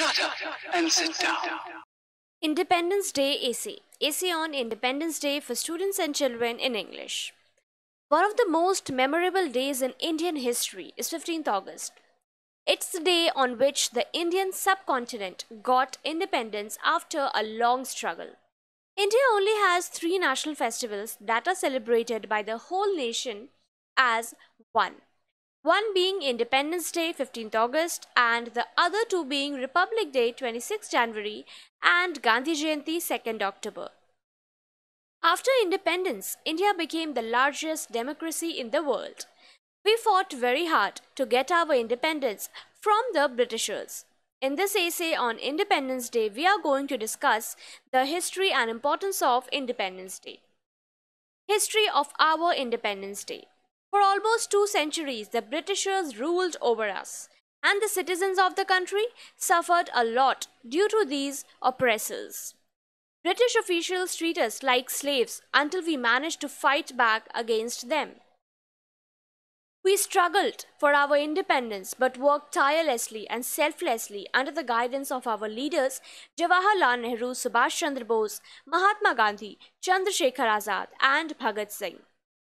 Shut up and sit down. Independence Day Essay AC on Independence Day for Students and Children in English. One of the most memorable days in Indian history is 15th August. It's the day on which the Indian subcontinent got independence after a long struggle. India only has three national festivals that are celebrated by the whole nation as one one being Independence Day 15th August and the other two being Republic Day 26th January and Gandhi Jayanti 2nd October. After independence, India became the largest democracy in the world. We fought very hard to get our independence from the Britishers. In this essay on Independence Day, we are going to discuss the history and importance of Independence Day. History of our Independence Day for almost two centuries, the Britishers ruled over us, and the citizens of the country suffered a lot due to these oppressors. British officials treat us like slaves until we managed to fight back against them. We struggled for our independence but worked tirelessly and selflessly under the guidance of our leaders Jawaharlal Nehru, Subhash Chandra Bose, Mahatma Gandhi, Chandrasekhar Azad, and Bhagat Singh.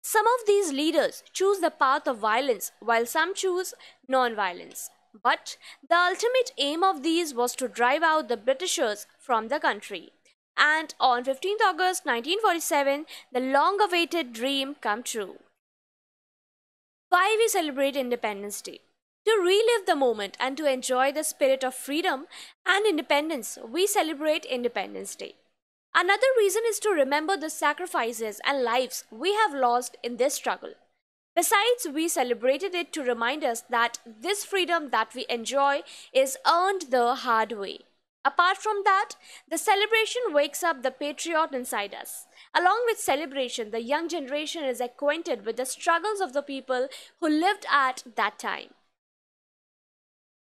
Some of these leaders choose the path of violence, while some choose non violence. But the ultimate aim of these was to drive out the Britishers from the country. And on 15th August 1947, the long awaited dream come true. Why we celebrate Independence Day? To relive the moment and to enjoy the spirit of freedom and independence, we celebrate Independence Day. Another reason is to remember the sacrifices and lives we have lost in this struggle. Besides, we celebrated it to remind us that this freedom that we enjoy is earned the hard way. Apart from that, the celebration wakes up the patriot inside us. Along with celebration, the young generation is acquainted with the struggles of the people who lived at that time.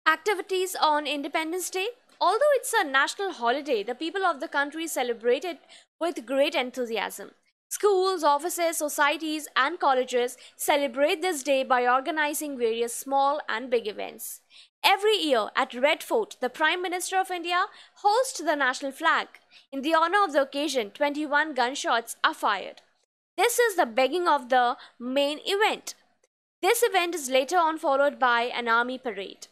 Activities on Independence Day Although it's a national holiday, the people of the country celebrate it with great enthusiasm. Schools, offices, societies, and colleges celebrate this day by organizing various small and big events. Every year at Red Fort, the Prime Minister of India hosts the national flag. In the honor of the occasion, 21 gunshots are fired. This is the beginning of the main event. This event is later on followed by an army parade.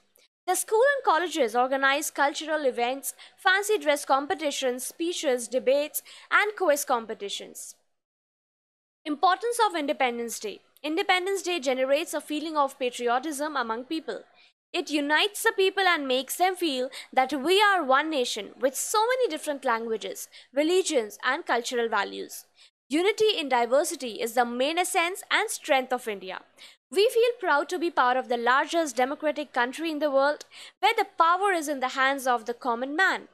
The school and colleges organize cultural events, fancy dress competitions, speeches, debates, and quiz competitions. Importance of Independence Day Independence Day generates a feeling of patriotism among people. It unites the people and makes them feel that we are one nation with so many different languages, religions, and cultural values. Unity in diversity is the main essence and strength of India. We feel proud to be part of the largest democratic country in the world, where the power is in the hands of the common man.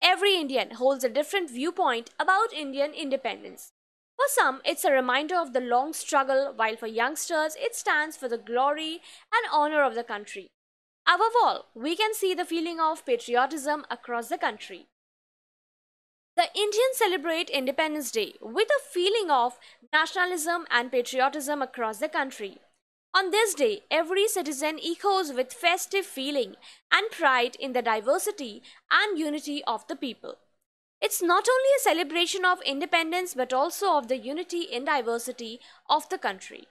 Every Indian holds a different viewpoint about Indian independence. For some, it's a reminder of the long struggle, while for youngsters, it stands for the glory and honor of the country. Above all, we can see the feeling of patriotism across the country. The Indians celebrate Independence Day with a feeling of nationalism and patriotism across the country. On this day, every citizen echoes with festive feeling and pride in the diversity and unity of the people. It's not only a celebration of independence but also of the unity and diversity of the country.